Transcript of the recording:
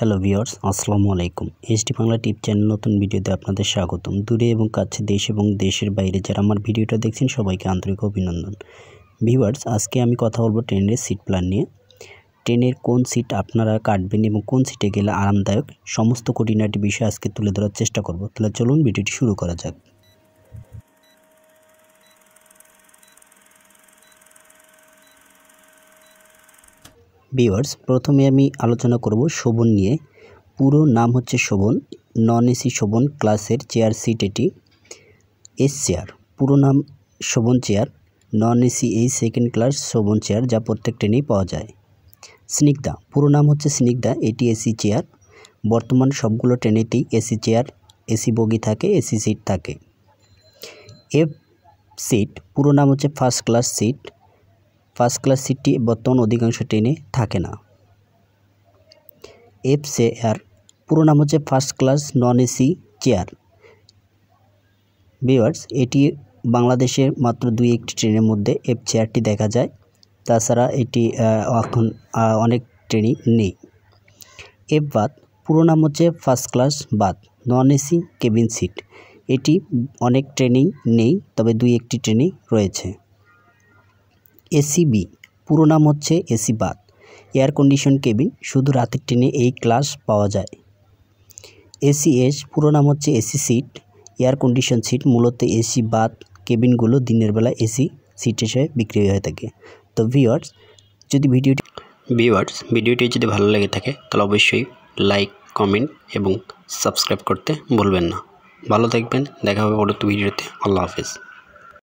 hello viewers আসসালামু আলাইকুম ST Bangla টিপ channel নতুন ভিডিওতে আপনাদের স্বাগতম দূরে এবং কাছে দেশ এবং দেশের বাইরে যারা আমার ভিডিওটা দেখছেন সবাইকে আন্তরিক অভিনন্দন ভিওয়ার্স আজকে আমি কথা বলবো ট্রেনের সিট প্ল্যান নিয়ে ট্রেনের কোন সিট আপনারা কাটবেন এবং কোন সিটে গেলে আরামদায়ক সমস্ত খুঁটিনাটি বিষয় আজকে তুলে ধরার চেষ্টা করব তাহলে চলুন ভিডিওটি শুরু করা যাক ভিওয়ার্স প্রথমে আমি আলোচনা করব শোভন নিয়ে পুরো নাম হচ্ছে শোভন নন এসি শোভন ক্লাসের চেয়ার সিট এটি এস চেয়ার পুরো নাম শোভন চেয়ার নন এসি এই সেকেন্ড ক্লাস শোভন চেয়ার যা প্রত্যেক ট্রেনেই পাওয়া যায় স্নিগ্ধা পুরো নাম হচ্ছে স্নিগ্ধা এটি এসি চেয়ার বর্তমান সবগুলো ট্রেনেতেই এসি চেয়ার এসি বগি থাকে এসি সিট থাকে এফ সিট পুরো নাম হচ্ছে first class seat first class সিটটি বর্তমান অধিকাংশ ট্রেনে থাকে না এফ সে আর পুরো নাম হচ্ছে first class non AC chair বিওয়ার্স এটি বাংলাদেশের মাত্র দুই একটি ট্রেনের মধ্যে এফ চেয়ারটি দেখা যায় তাছাড়া এটি এখন অনেক ট্রেনই নেই এফ বাদ পুরো নাম হচ্ছে ফার্স্ট ক্লাস বাদ নন এসি কেবিন সিট এটি অনেক ট্রেনেই নেই তবে দুই একটি ট্রেনেই রয়েছে এসিবি পুরো নাম হচ্ছে AC berth air condition cabin শুধু রাতের ট্রেনে এই ক্লাস পাওয়া যায় এসি এস পুরো নাম হচ্ছে AC seat air condition seat মূলত এসি বাথ কেবিনগুলো দিনের বেলা এসি সিট হিসেবে বিক্রি হয়ে থাকে তো ভিওয়ার্স যদি ভিডিওটি ভিওয়ার্স ভিডিওটি যদি ভালো লেগে থাকে তাহলে অবশ্যই লাইক কমেন্ট এবং সাবস্ক্রাইব করতে ভুলবেন না ভালো থাকবেন দেখা হবে পরবর্তী ভিডিওতে আল্লাহ হাফিজ